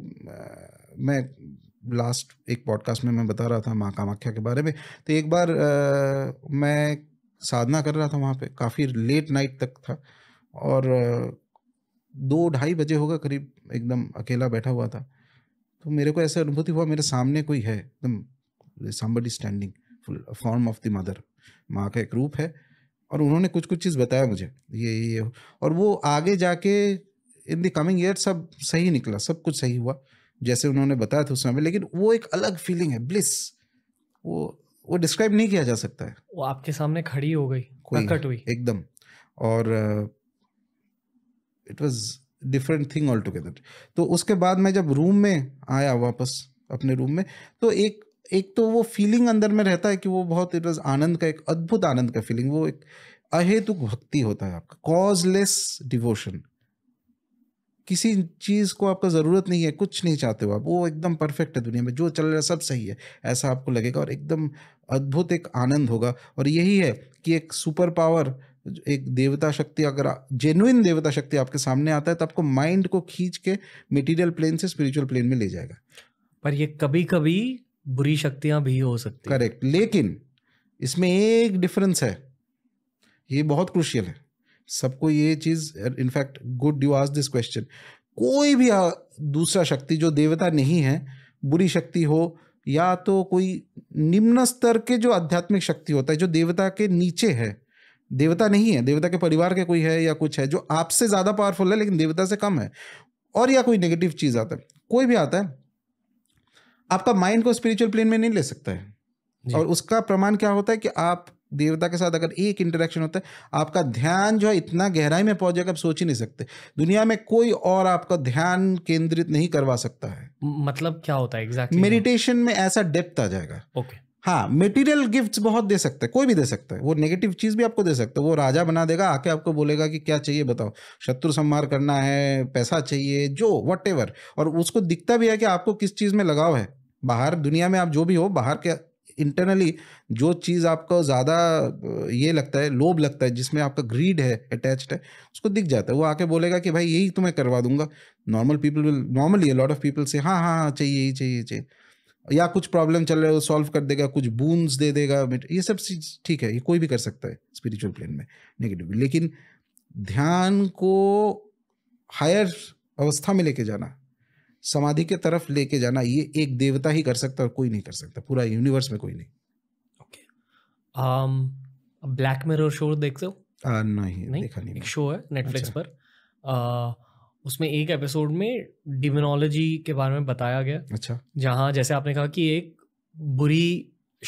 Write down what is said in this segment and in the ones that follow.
मैं लास्ट एक पॉडकास्ट में मैं बता रहा था माँ कामाख्या के बारे में तो एक बार आ, मैं साधना कर रहा था वहाँ पे काफ़ी लेट नाइट तक था और दो ढाई बजे होगा करीब एकदम अकेला बैठा हुआ था तो मेरे को ऐसा अनुभूति हुआ मेरे सामने कोई है एकदम somebody standing full form of the mother माँ का एक रूप है और उन्होंने कुछ कुछ चीज़ बताया मुझे ये ये और वो आगे जाके इन द कमिंग ईयर सब सही निकला सब कुछ सही हुआ जैसे उन्होंने बताया था उस समय लेकिन वो एक अलग फीलिंग है ब्लिस वो वो डिस्क्राइब नहीं किया जा सकता है वो आपके सामने खड़ी हो गई प्रकट हुई एकदम और it was different thing altogether तो उसके बाद मैं जब रूम में आया वापस अपने रूम में तो एक एक तो वो फीलिंग अंदर में रहता है कि वो बहुत इट वॉज आनंद का एक अद्भुत आनंद का फीलिंग वो एक अहेतुक भक्ति होता है आपका कॉजलेस डिवोशन किसी चीज़ को आपका ज़रूरत नहीं है कुछ नहीं चाहते हो आप वो एकदम परफेक्ट है दुनिया में जो चल रहा है सब सही है ऐसा आपको लगेगा और एकदम अद्भुत एक आनंद होगा और यही है कि एक सुपर पावर एक देवता शक्ति अगर जेनुइन देवता शक्ति आपके सामने आता है तो आपको माइंड को खींच के मटेरियल प्लेन से स्पिरिचुअल प्लेन में ले जाएगा पर ये कभी कभी बुरी शक्तियां भी हो सकती करेक्ट लेकिन इसमें एक डिफरेंस है ये बहुत क्रुशियल है सबको ये चीज in fact good you ask this question कोई भी दूसरा शक्ति जो देवता नहीं है बुरी शक्ति हो या तो कोई निम्न स्तर के जो आध्यात्मिक शक्ति होता है जो देवता के नीचे है देवता नहीं है देवता के परिवार के कोई है या कुछ है जो आपसे ज़्यादा पावरफुल है लेकिन देवता से कम है और या कोई नेगेटिव चीज़ आता है कोई भी आता है आपका माइंड को स्पिरिचुअल प्लेन में नहीं ले सकता है और उसका प्रमाण क्या होता है कि आप देवता के साथ अगर एक इंटरेक्शन होता है आपका ध्यान जो है इतना गहराई में पहुंच जाएगा आप सोच ही नहीं सकते दुनिया में कोई और आपका ध्यान केंद्रित नहीं करवा सकता है मतलब क्या होता है एग्जैक्टली मेडिटेशन में ऐसा डेप्थ आ जाएगा ओके हाँ मेटीरियल गिफ्ट बहुत दे सकते हैं कोई भी दे सकता है वो नेगेटिव चीज़ भी आपको दे सकता है वो राजा बना देगा आके आपको बोलेगा कि क्या चाहिए बताओ शत्रु संहार करना है पैसा चाहिए जो वट और उसको दिखता भी है कि आपको किस चीज़ में लगाव है बाहर दुनिया में आप जो भी हो बाहर के इंटरनली जो चीज़ आपको ज़्यादा ये लगता है लोभ लगता है जिसमें आपका ग्रीड है अटैच्ड है उसको दिख जाता है वो आके बोलेगा कि भाई यही तो मैं करवा दूंगा normal people will normally lot of people से हाँ हाँ हाँ चाहिए ही चाहिए चाहिए या कुछ प्रॉब्लम चल रहा है वो सॉल्व कर देगा कुछ बूंस दे देगा ये सब चीज़ ठीक है ये कोई भी कर सकता है स्पिरिचुअल प्लेन में नेगेटिव लेकिन ध्यान को हायर अवस्था में लेके जाना समाधि के तरफ लेके जाना ये एक देवता ही कर सकता और कोई नहीं कर सकता पूरा यूनिवर्स में कोई नहीं ओके ब्लैक मिरर शो देखते हो आ, नहीं, नहीं देखा नहीं एक शो है नेटफ्लिक्स अच्छा। पर आ, उसमें एक एपिसोड में डिमिनोलॉजी के बारे में बताया गया अच्छा जहाँ जैसे आपने कहा कि एक बुरी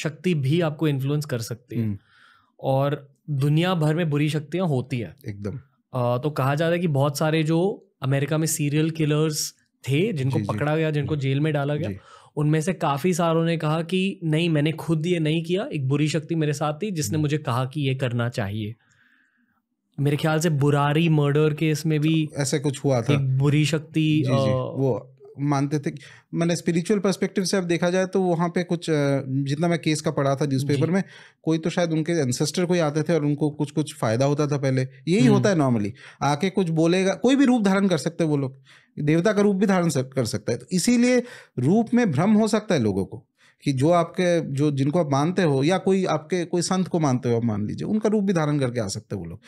शक्ति भी आपको इन्फ्लुएंस कर सकती है हम्म। और दुनिया भर में बुरी शक्तियाँ होती है एकदम आ, तो कहा जाता है कि बहुत सारे जो अमेरिका में सीरियल किलर्स थे जिनको जी, पकड़ा गया जिनको जेल में डाला गया उनमें से काफ़ी सारों ने कहा कि नहीं मैंने खुद ये नहीं किया एक बुरी शक्ति मेरे साथ थी जिसने मुझे कहा कि ये करना चाहिए मेरे ख्याल से बुरारी मर्डर केस में भी ऐसे कुछ हुआ था एक बुरी शक्ति जी, जी, वो मानते थे मैंने स्पिरिचुअल परस्पेक्टिव से अब देखा जाए तो वहाँ पे कुछ जितना मैं केस का पढ़ा था न्यूज़पेपर में कोई तो शायद उनके एंसेस्टर कोई आते थे और उनको कुछ कुछ फ़ायदा होता था पहले यही हम्म। होता है नॉर्मली आके कुछ बोलेगा कोई भी रूप धारण कर सकते हैं वो लोग देवता का रूप भी धारण कर सकता है तो इसीलिए रूप में भ्रम हो सकता है लोगों को कि जो आपके जो जिनको आप मानते हो या कोई आपके कोई संत को मानते हो आप मान लीजिए उनका रूप भी धारण करके आ सकते हैं वो लोग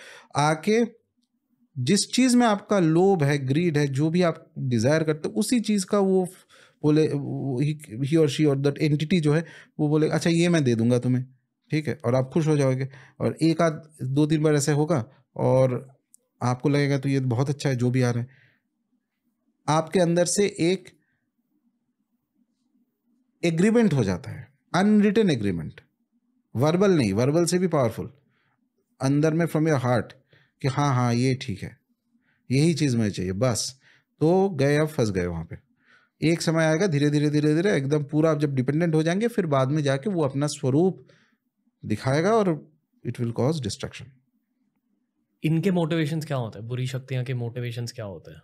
आके जिस चीज़ में आपका लोभ है ग्रीड है जो भी आप डिज़ायर करते हो उसी चीज़ का वो बोले ही और शी और दैट एंटिटी जो है वो बोले अच्छा ये मैं दे दूंगा तुम्हें ठीक है और आप खुश हो जाओगे और एक आध दो तीन बार ऐसे होगा और आपको लगेगा तो ये बहुत अच्छा है जो भी आ रहा है आपके अंदर से एक एग्रीमेंट हो जाता है अनरिटन एग्रीमेंट वर्बल नहीं वर्बल से भी पावरफुल अंदर में फ्रॉम योर हार्ट कि हाँ हाँ ये ठीक है यही चीज़ मुझे चाहिए बस तो गए अब फंस गए वहाँ पे एक समय आएगा धीरे धीरे धीरे धीरे एकदम पूरा आप जब डिपेंडेंट हो जाएंगे फिर बाद में जाके वो अपना स्वरूप दिखाएगा और इट विल कॉज डिस्ट्रक्शन इनके मोटिवेशंस क्या होते हैं बुरी शक्तियाँ के मोटिवेशंस क्या होते हैं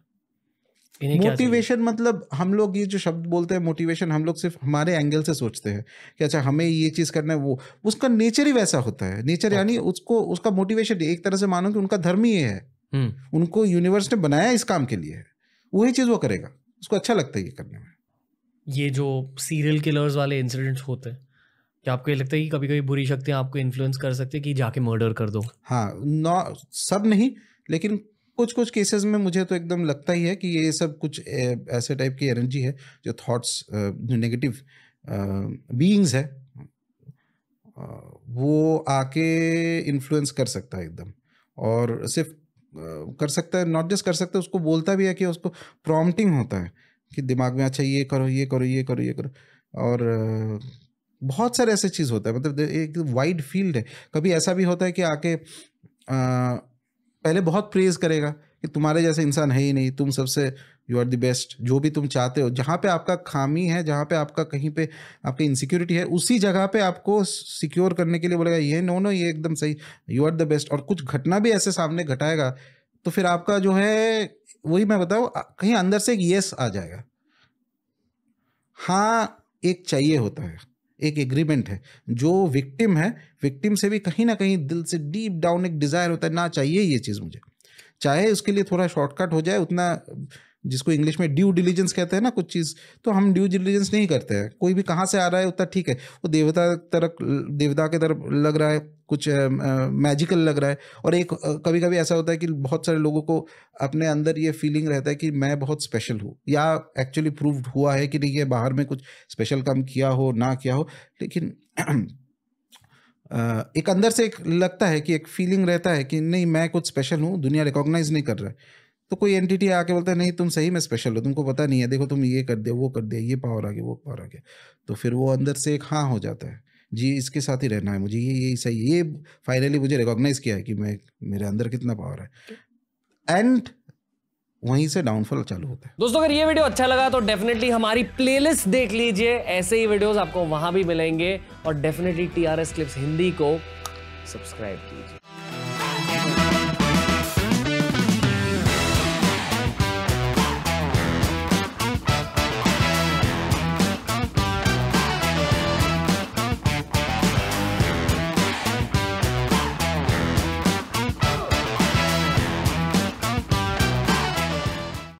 मोटिवेशन मतलब हम लोग ये जो शब्द बोलते हैं मोटिवेशन हम लोग सिर्फ हमारे एंगल से सोचते हैं कि अच्छा हमें ये चीज़ करना है वो उसका नेचर ही वैसा होता है नेचर यानी उसको उसका मोटिवेशन एक तरह से मानो कि उनका धर्म ही है हम्म। उनको यूनिवर्स ने बनाया इस काम के लिए वही चीज़ वो करेगा उसको अच्छा लगता है ये करने में ये जो सीरियल किलर्स वाले इंसिडेंट्स होते हैं क्या आपको ये लगता है कि कभी कभी बुरी शक्तियाँ आपको इन्फ्लुएंस कर सकती है कि जाके मर्डर कर दो हाँ सब नहीं लेकिन कुछ कुछ केसेस में मुझे तो एकदम लगता ही है कि ये सब कुछ ऐसे टाइप की एनर्जी है जो थॉट्स जो नेगेटिव बीइंग्स है वो आके इन्फ्लुएंस कर सकता है एकदम और सिर्फ कर सकता है नॉट जस्ट कर सकता है उसको बोलता भी है कि उसको प्रॉम्प्टिंग होता है कि दिमाग में अच्छा ये करो ये करो ये करो ये करो और बहुत सारे ऐसे चीज़ होता है मतलब एक वाइड फील्ड है कभी ऐसा भी होता है कि आके आ, पहले बहुत प्रेज करेगा कि तुम्हारे जैसे इंसान है ही नहीं तुम सबसे यू आर द बेस्ट जो भी तुम चाहते हो जहाँ पे आपका खामी है जहाँ पे आपका कहीं पे आपकी इनसिक्योरिटी है उसी जगह पे आपको सिक्योर करने के लिए बोलेगा ये नो नो ये एकदम सही यू आर द बेस्ट और कुछ घटना भी ऐसे सामने घटाएगा तो फिर आपका जो है वही मैं बताऊँ कहीं अंदर से एक येस आ जाएगा हाँ एक चाहिए होता है एक एग्रीमेंट है जो विक्टिम है विक्टिम से भी कहीं ना कहीं दिल से डीप डाउन एक डिज़ायर होता है ना चाहिए ये चीज़ मुझे चाहे उसके लिए थोड़ा शॉर्टकट हो जाए उतना जिसको इंग्लिश में ड्यू डिलीजेंस कहते हैं ना कुछ चीज़ तो हम ड्यू डिलीजेंस नहीं करते हैं कोई भी कहाँ से आ रहा है उतना ठीक है वो देवता तरफ देवता के तरफ लग रहा है कुछ मैजिकल लग रहा है और एक कभी कभी ऐसा होता है कि बहुत सारे लोगों को अपने अंदर ये फीलिंग रहता है कि मैं बहुत स्पेशल हूँ या एक्चुअली प्रूव हुआ है कि नहीं ये बाहर में कुछ स्पेशल काम किया हो ना किया हो लेकिन एक अंदर से एक लगता है कि एक फीलिंग रहता है कि नहीं मैं कुछ स्पेशल हूँ दुनिया रिकॉग्नाइज नहीं कर रहा है तो कोई एंटिटी आके बोलता है नहीं तुम सही में स्पेशल हो तुमको पता नहीं है देखो तुम ये कर दिया वो कर दिया ये पावर आ गया वो पावर आ गया तो फिर वो अंदर से एक हाँ हो जाता है जी इसके साथ ही रहना है मुझे ये यही सही ये फाइनली मुझे रिकॉग्नाइज किया है कि मैं मेरे अंदर कितना पावर है एंड वहीं से डाउनफॉल चालू होता है दोस्तों अगर ये वीडियो अच्छा लगा तो डेफिनेटली हमारी प्लेलिस्ट देख लीजिए ऐसे ही वीडियोस आपको वहां भी मिलेंगे और डेफिनेटली टीआरएस क्लिप्स हिंदी को सब्सक्राइब कीजिए